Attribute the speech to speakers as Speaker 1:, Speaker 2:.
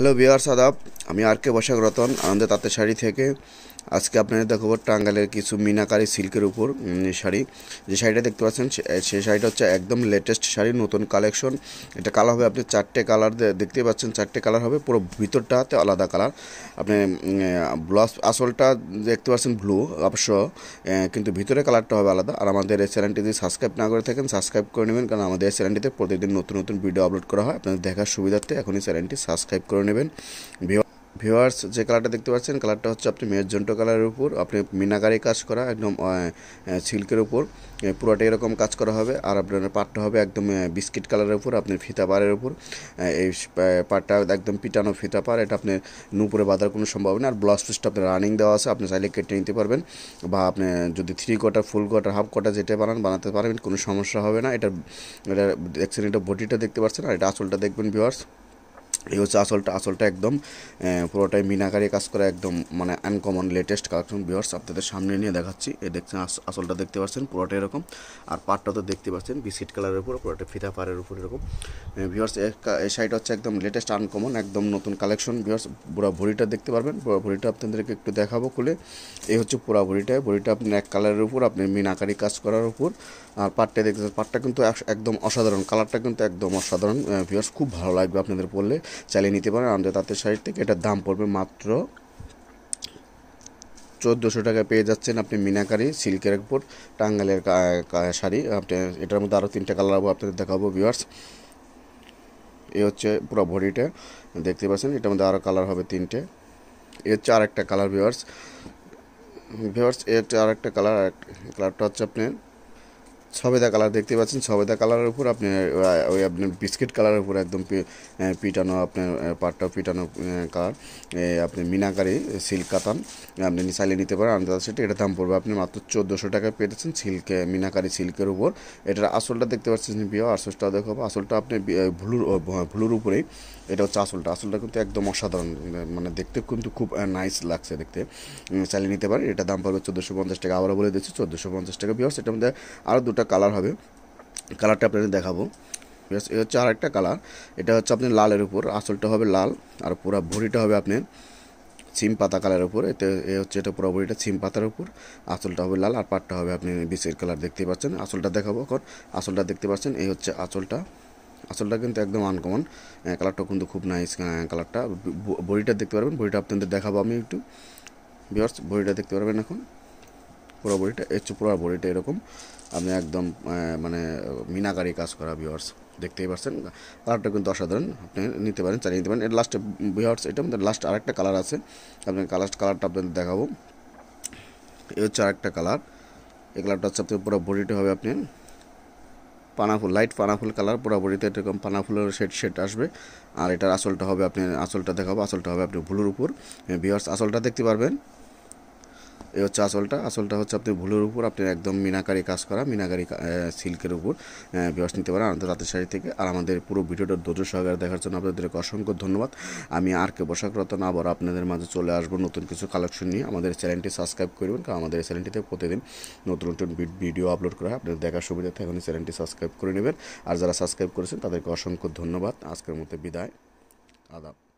Speaker 1: hello Bihar Shadab আমি আর কে বসাক রতন আনন্দে তাঁতের শাড়ি থেকে আজকে আপনারা দেখাবো টাঙ্গালের কিছু মিনাকারি সিল্কের উপর শাড়ি যে শাড়িটা দেখতে পাচ্ছেন সে শাড়িটা হচ্ছে একদম লেটেস্ট শাড়ি নতুন কালেকশন এটা কালার হবে আপনি চারটে কালার দেখতে পাচ্ছেন চারটে কালার হবে পুরো ভিতরটাতে আলাদা কালার আপনি ব্লাউজ আসলটা দেখতে পাচ্ছেন ব্লু অবশ্য কিন্তু ভিতরে কালারটা হবে আলাদা আর আমাদের এই চ্যানেলটি যদি সাবস্ক্রাইব না করে থাকেন সাবস্ক্রাইব করে নেবেন কারণ আমাদের এই চ্যানেলটিতে প্রতিদিন নতুন নতুন ভিডিও আপলোড করা হয় আপনাদের দেখার সুবিধার্থে এখনই চ্যানেলটি সাবস্ক্রাইব করে নেবেন ভিও ভিউয়ার্স যে কালারটা দেখতে পাচ্ছেন কালারটা হচ্ছে আপনি মেজন্টো কালারের উপর আপনি মিনাকারি কাজ করা একদম সিল্কের উপর পুরোটা এরকম কাজ করা হবে আর আপনার পাটটা হবে একদম বিস্কিট কালারের উপর আপনি ফিতা পাড়ের উপর এই পাটটা একদম পিটানো ফিতা পাড় এটা আপনি নুপুরে বাঁধার কোনো সম্ভাবনা আর ব্লাউজ পিসটা আপনার রানিং দেওয়া আছে আপনি চাইলে কেটে নিতে পারবেন বা আপনি যদি three quarter full quarter half quarter যেটা বানান বানাতে পারবেন কোনো সমস্যা হবে না এটা এটা দেখছেন এটা বডিটা দেখতে পাচ্ছেন আর এটা আঁচলটা দেখবেন ভিউয়ার্স এই হচ্ছে আসলটা আসলটা একদম পুরোটাই মিনাকারি কাজ করা একদম মানে আনকমন লেটেস্ট কালেকশন ভিওর্স আপনাদের সামনে নিয়ে দেখাচ্ছি এই দেখছেন আসলটা দেখতে পাচ্ছেন পুরোটাই এরকম আর পাটটা তো দেখতে পাচ্ছেন বিসিট কালারের উপর পুরোটা ফিতা পারের উপর এরকম ভিওর্স এই সাইড হচ্ছে একদম লেটেস্ট আনকমন একদম নতুন কালেকশন ভিওর্স পুরো ভরিটা দেখতে পারবেন পুরো ভরিটা আপনাদেরকে একটু দেখাবো খুলে এই হচ্ছে পুরো ভরিটা ভরিটা আপনি এক কালারের উপর আপনি মিনাকারি কাজ করার উপর আর পাটটা পাচ্ছেন পাটটা কিন্তু একদম অসাধারণ কালারটা কিন্তু একদম অসাধারণ ভিওর্স খুব ভালো লাগবে আপনাদের পড়লে চালিয়ে নিতে পারেন আমাদের তাঁতের শাড়ির থেকে এটার দাম পড়বে মাত্র চোদ্দোশো টাকা পেয়ে যাচ্ছেন আপনি মিনাকারি সিল্কের উপর টাঙ্গালের শাড়ি আপনি এটার মধ্যে আরও তিনটা কালার হবো আপনাদের দেখাবো ভিউয়ার্স এ হচ্ছে পুরো ভরিটে দেখতে পাচ্ছেন এটার মধ্যে আরও কালার হবে তিনটে এ হচ্ছে আর একটা কালার ভিউয়ার্স ভিউয়ার্স এ হচ্ছে আর একটা কালার কালারটা হচ্ছে আপনার ছবেদা কালার দেখতে পাচ্ছেন ছবেদা কালারের উপর আপনি ওই আপনার বিস্কিট কালারের উপর একদম পিটানো আপনার পাটটা পিটানো কালার আপনি মিনাকারি সিল্ক কাতান আপনি চাইলে নিতে পারেন আন্দাজ সেটা এটা দাম পড়বে আপনি মাত্র চোদ্দোশো টাকায় পেয়েছেন সিল্কে মিনাকারি সিল্কের উপর এটার আসলটা দেখতে পাচ্ছেন বিয়ে আসলটা দেখো আসলটা আপনি ভুলুর ভুলুর উপরেই এটা হচ্ছে আসলটা আসলটা কিন্তু একদম অসাধারণ মানে দেখতে কিন্তু খুব নাইস লাগছে দেখতে চালিয়ে নিতে পারেন এটা দাম পড়বে চোদ্দোশো পঞ্চাশ টাকা আবারও বলে দিচ্ছি চোদ্দোশো পঞ্চাশ টাকা বিয়ার্স সেটার মধ্যে আরও দুটো দুটা কালার হবে কালারটা আপনাদের দেখাবো ব্যাস এ হচ্ছে আরেকটা কালার এটা হচ্ছে আপনি লালের উপর আসলটা হবে লাল আর পুরো ভরিটা হবে আপনার সিম পাতা কালারের উপর এতে এ হচ্ছে এটা পুরো ভরিটা সিম পাতার উপর আসলটা হবে লাল আর পাটটা হবে আপনি বিশের কালার দেখতে পাচ্ছেন আসলটা দেখাবো এখন আসলটা দেখতে পাচ্ছেন এই হচ্ছে আঁচলটা আসলটা কিন্তু একদম আনকমন কালারটা কিন্তু খুব নাইস কালারটা বড়িটা দেখতে পারবেন বড়িটা আপনাদের দেখাবো আমি একটু বিয়ার্স বড়িটা দেখতে পারবেন এখন পুরো বডিটা হচ্ছে পুরো বডিটা এরকম আপনি একদম মানে মিনাকারি কাজ করা ভিওয়ার্স দেখতেই পারছেন কালারটা কিন্তু অসাধারণ আপনি নিতে পারেন চালিয়ে নিতে পারেন এর লাস্টে ভিওয়ার্স এটা আমাদের লাস্ট আরেকটা কালার আছে আপনার কালার কালারটা আপনাদের দেখাবো এ হচ্ছে আরেকটা কালার এই কালারটা হচ্ছে আপনার পুরো বডিটা হবে আপনি পানাফুল লাইট পানাফুল কালার পুরো বডিতে এরকম পানাফুলের শেড শেড আসবে আর এটার আসলটা হবে আপনি আসলটা দেখাবো আসলটা হবে আপনি ভুলুর উপর ভিওয়ার্স আসলটা দেখতে পারবেন এই হচ্ছে আসলটা আসলটা হচ্ছে আপনি ভুলের উপর আপনি একদম মিনাকারি কাজ করা মিনাকারি সিল্কের উপর ব্যবস্থা নিতে পারেন আমাদের রাতের শাড়ি থেকে আর আমাদের পুরো ভিডিওটা ধৈর্য সহকারে দেখার জন্য আপনাদেরকে অসংখ্য ধন্যবাদ আমি আর কে বসাক্রত না আবার আপনাদের মাঝে চলে আসবো নতুন কিছু কালেকশন নিয়ে আমাদের চ্যানেলটি সাবস্ক্রাইব করবেন কারণ আমাদের চ্যানেলটিতে প্রতিদিন নতুন নতুন ভিডিও আপলোড করা হয় আপনাদের দেখার থাকে এখন চ্যানেলটি সাবস্ক্রাইব করে নেবেন আর যারা সাবস্ক্রাইব করেছেন তাদেরকে অসংখ্য ধন্যবাদ আজকের মতো বিদায় আদাব